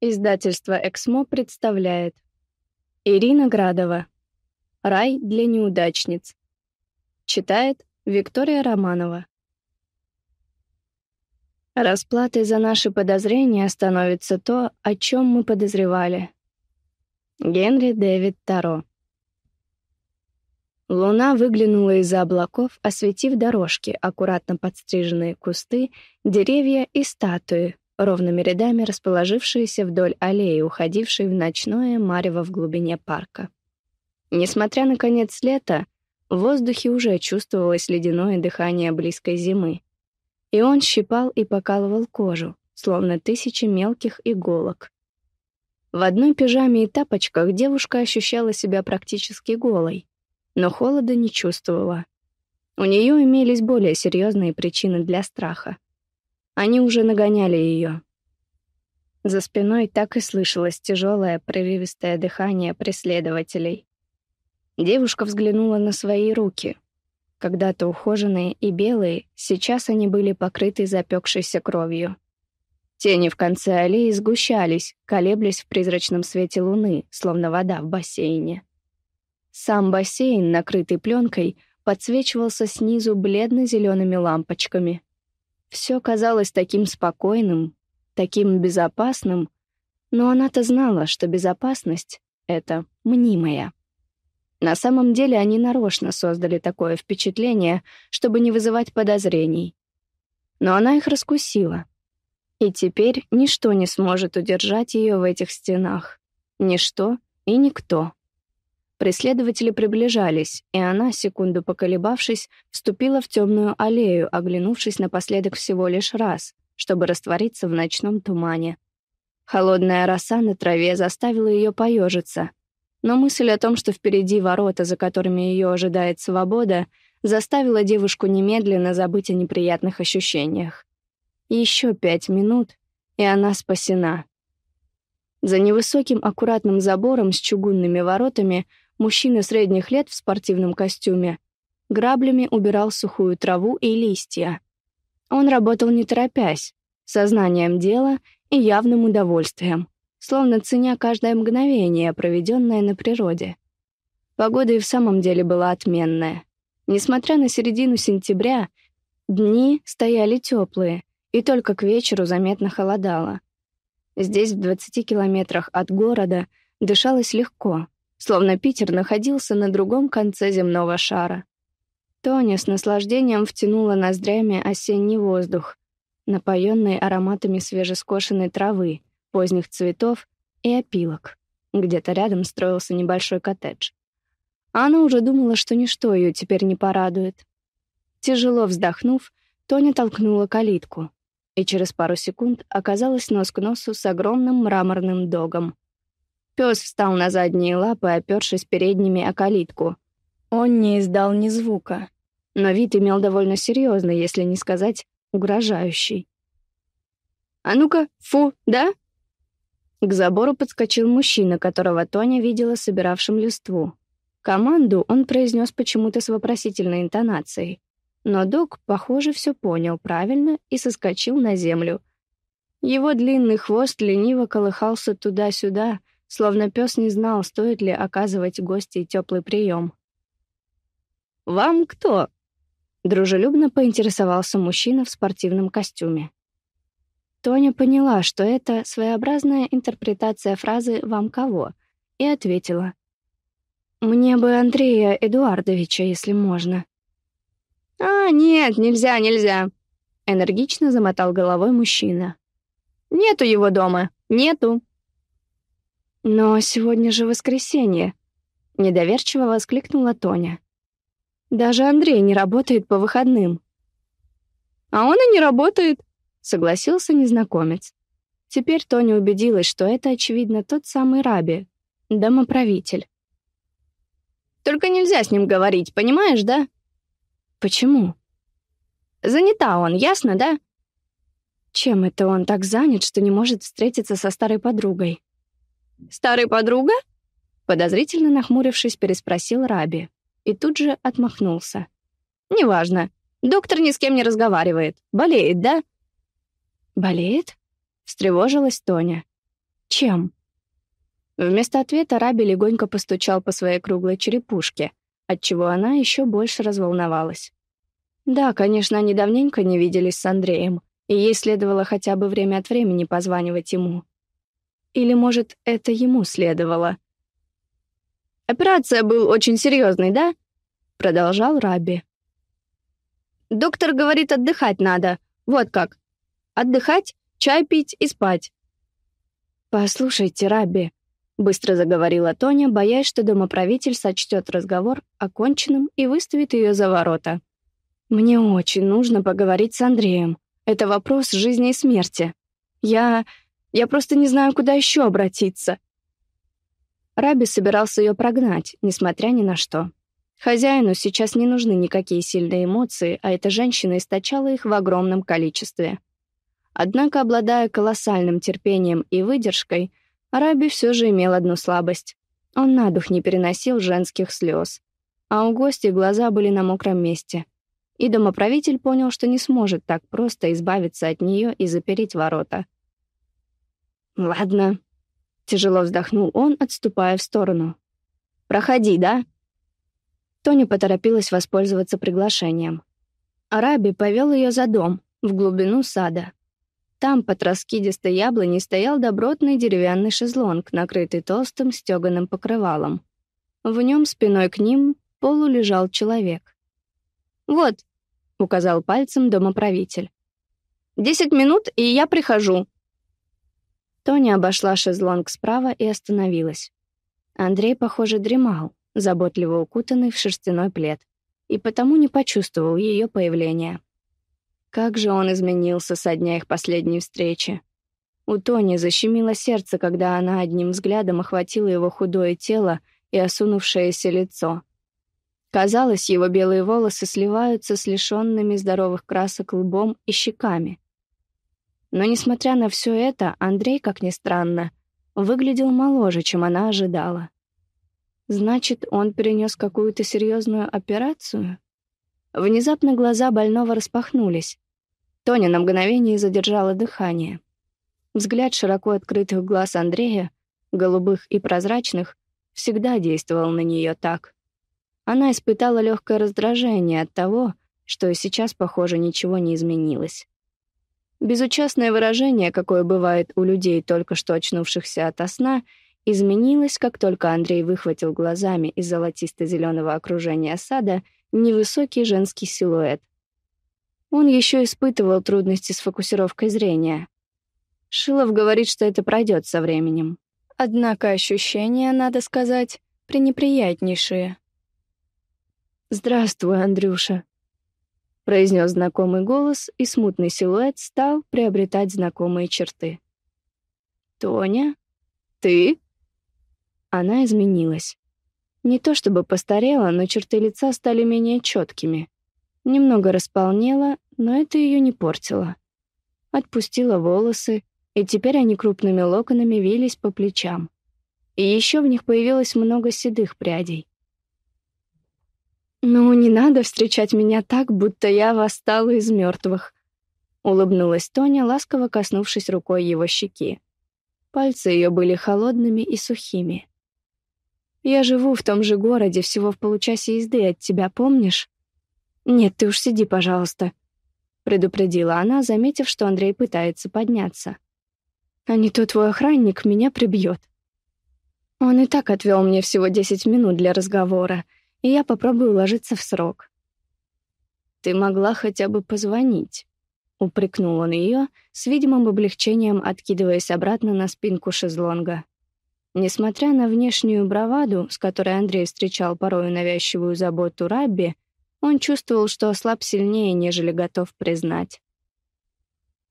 Издательство «Эксмо» представляет Ирина Градова «Рай для неудачниц» Читает Виктория Романова Расплатой за наши подозрения становится то, о чем мы подозревали. Генри Дэвид Таро Луна выглянула из-за облаков, осветив дорожки, аккуратно подстриженные кусты, деревья и статуи, ровными рядами расположившиеся вдоль аллеи, уходившей в ночное марево в глубине парка. Несмотря на конец лета, в воздухе уже чувствовалось ледяное дыхание близкой зимы. И он щипал и покалывал кожу, словно тысячи мелких иголок. В одной пижаме и тапочках девушка ощущала себя практически голой, но холода не чувствовала. У нее имелись более серьезные причины для страха. Они уже нагоняли ее. За спиной так и слышалось тяжелое, прерывистое дыхание преследователей. Девушка взглянула на свои руки. Когда-то ухоженные и белые, сейчас они были покрыты запекшейся кровью. Тени в конце аллеи сгущались, колеблясь в призрачном свете луны, словно вода в бассейне. Сам бассейн, накрытый пленкой, подсвечивался снизу бледно-зелеными лампочками — все казалось таким спокойным, таким безопасным, но она-то знала, что безопасность — это мнимая. На самом деле они нарочно создали такое впечатление, чтобы не вызывать подозрений. Но она их раскусила. И теперь ничто не сможет удержать ее в этих стенах. Ничто и никто. Преследователи приближались, и она, секунду поколебавшись, вступила в темную аллею, оглянувшись напоследок всего лишь раз, чтобы раствориться в ночном тумане. Холодная роса на траве заставила ее поежиться, но мысль о том, что впереди ворота, за которыми ее ожидает свобода, заставила девушку немедленно забыть о неприятных ощущениях. Еще пять минут, и она спасена. За невысоким аккуратным забором с чугунными воротами Мужчина средних лет в спортивном костюме граблями убирал сухую траву и листья. Он работал не торопясь, сознанием дела и явным удовольствием, словно ценя каждое мгновение, проведенное на природе. Погода и в самом деле была отменная. Несмотря на середину сентября, дни стояли теплые, и только к вечеру заметно холодало. Здесь, в 20 километрах от города, дышалось легко — словно Питер находился на другом конце земного шара. Тоня с наслаждением втянула ноздрями осенний воздух, напоенный ароматами свежескошенной травы, поздних цветов и опилок. Где-то рядом строился небольшой коттедж. Она уже думала, что ничто ее теперь не порадует. Тяжело вздохнув, Тоня толкнула калитку и через пару секунд оказалась нос к носу с огромным мраморным догом — Пес встал на задние лапы, опершись передними о калитку. Он не издал ни звука, но вид имел довольно серьезный, если не сказать угрожающий. «А ну-ка, фу, да?» К забору подскочил мужчина, которого Тоня видела собиравшим листву. Команду он произнес почему-то с вопросительной интонацией. Но док, похоже, все понял правильно и соскочил на землю. Его длинный хвост лениво колыхался туда-сюда, словно пес не знал, стоит ли оказывать гостей теплый прием. «Вам кто?» — дружелюбно поинтересовался мужчина в спортивном костюме. Тоня поняла, что это своеобразная интерпретация фразы «вам кого?» и ответила. «Мне бы Андрея Эдуардовича, если можно». «А, нет, нельзя, нельзя!» — энергично замотал головой мужчина. «Нету его дома, нету!» «Но сегодня же воскресенье», — недоверчиво воскликнула Тоня. «Даже Андрей не работает по выходным». «А он и не работает», — согласился незнакомец. Теперь Тоня убедилась, что это, очевидно, тот самый Раби, домоправитель. «Только нельзя с ним говорить, понимаешь, да?» «Почему?» «Занята он, ясно, да?» Чем это он так занят, что не может встретиться со старой подругой? «Старая подруга?» Подозрительно нахмурившись, переспросил Раби. И тут же отмахнулся. «Неважно. Доктор ни с кем не разговаривает. Болеет, да?» «Болеет?» — встревожилась Тоня. «Чем?» Вместо ответа Раби легонько постучал по своей круглой черепушке, отчего она еще больше разволновалась. Да, конечно, они давненько не виделись с Андреем, и ей следовало хотя бы время от времени позванивать ему. Или, может, это ему следовало? «Операция был очень серьезной, да?» — продолжал Раби. «Доктор говорит, отдыхать надо. Вот как. Отдыхать, чай пить и спать». «Послушайте, Раби», — быстро заговорила Тоня, боясь, что домоправитель сочтет разговор оконченным и выставит ее за ворота. «Мне очень нужно поговорить с Андреем. Это вопрос жизни и смерти. Я...» Я просто не знаю, куда еще обратиться». Раби собирался ее прогнать, несмотря ни на что. Хозяину сейчас не нужны никакие сильные эмоции, а эта женщина источала их в огромном количестве. Однако, обладая колоссальным терпением и выдержкой, Раби все же имел одну слабость. Он на дух не переносил женских слез. А у гостей глаза были на мокром месте. И домоправитель понял, что не сможет так просто избавиться от нее и запереть ворота — «Ладно», — тяжело вздохнул он, отступая в сторону. «Проходи, да?» Тоня поторопилась воспользоваться приглашением. Араби повел ее за дом, в глубину сада. Там под раскидистой яблони стоял добротный деревянный шезлонг, накрытый толстым стеганым покрывалом. В нем спиной к ним полу лежал человек. «Вот», — указал пальцем домоправитель. «Десять минут, и я прихожу. Тоня обошла шезлонг справа и остановилась. Андрей, похоже, дремал, заботливо укутанный в шерстяной плед, и потому не почувствовал ее появления. Как же он изменился со дня их последней встречи. У Тони защемило сердце, когда она одним взглядом охватила его худое тело и осунувшееся лицо. Казалось, его белые волосы сливаются с лишенными здоровых красок лбом и щеками — но, несмотря на все это, Андрей, как ни странно, выглядел моложе, чем она ожидала. Значит, он перенес какую-то серьезную операцию? Внезапно глаза больного распахнулись. Тоня на мгновение задержала дыхание. Взгляд широко открытых глаз Андрея, голубых и прозрачных, всегда действовал на нее так. Она испытала легкое раздражение от того, что и сейчас, похоже, ничего не изменилось. Безучастное выражение, какое бывает у людей, только что очнувшихся ото сна, изменилось, как только Андрей выхватил глазами из золотисто-зеленого окружения сада невысокий женский силуэт. Он еще испытывал трудности с фокусировкой зрения. Шилов говорит, что это пройдет со временем. Однако ощущения, надо сказать, пренеприятнейшие. «Здравствуй, Андрюша», произнес знакомый голос, и смутный силуэт стал приобретать знакомые черты. «Тоня? Ты?» Она изменилась. Не то чтобы постарела, но черты лица стали менее четкими. Немного располнела, но это ее не портило. Отпустила волосы, и теперь они крупными локонами вились по плечам. И еще в них появилось много седых прядей. «Ну, не надо встречать меня так, будто я восстала из мертвых», — улыбнулась Тоня, ласково коснувшись рукой его щеки. Пальцы ее были холодными и сухими. «Я живу в том же городе, всего в получасе езды от тебя, помнишь?» «Нет, ты уж сиди, пожалуйста», — предупредила она, заметив, что Андрей пытается подняться. «А не то твой охранник меня прибьет». Он и так отвел мне всего десять минут для разговора — и я попробую уложиться в срок. «Ты могла хотя бы позвонить», — упрекнул он ее, с видимым облегчением откидываясь обратно на спинку шезлонга. Несмотря на внешнюю браваду, с которой Андрей встречал порою навязчивую заботу Рабби, он чувствовал, что ослаб сильнее, нежели готов признать.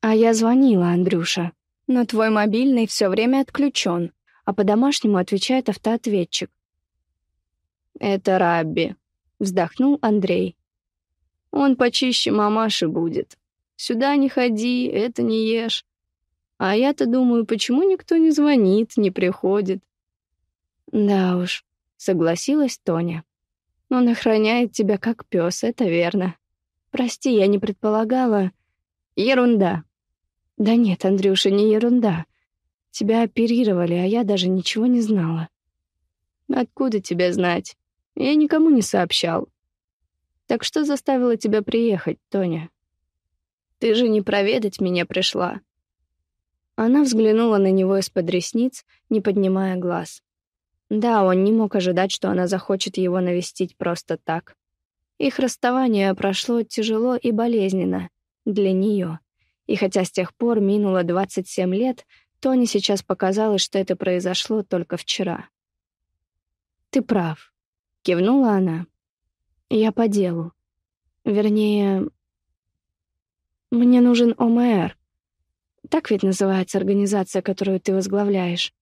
«А я звонила, Андрюша, но твой мобильный все время отключен, а по-домашнему отвечает автоответчик. Это Рабби, вздохнул Андрей. Он почище мамаши будет. Сюда не ходи, это не ешь. А я-то думаю, почему никто не звонит, не приходит? Да уж, согласилась Тоня. Он охраняет тебя как пес, это верно. Прости, я не предполагала. Ерунда. Да нет, Андрюша, не ерунда. Тебя оперировали, а я даже ничего не знала. Откуда тебя знать? Я никому не сообщал. Так что заставило тебя приехать, Тоня? Ты же не проведать меня пришла. Она взглянула на него из-под ресниц, не поднимая глаз. Да, он не мог ожидать, что она захочет его навестить просто так. Их расставание прошло тяжело и болезненно для нее. И хотя с тех пор минуло 27 лет, Тони сейчас показалось, что это произошло только вчера. «Ты прав», Кивнула она. «Я по делу. Вернее, мне нужен ОМР. Так ведь называется организация, которую ты возглавляешь.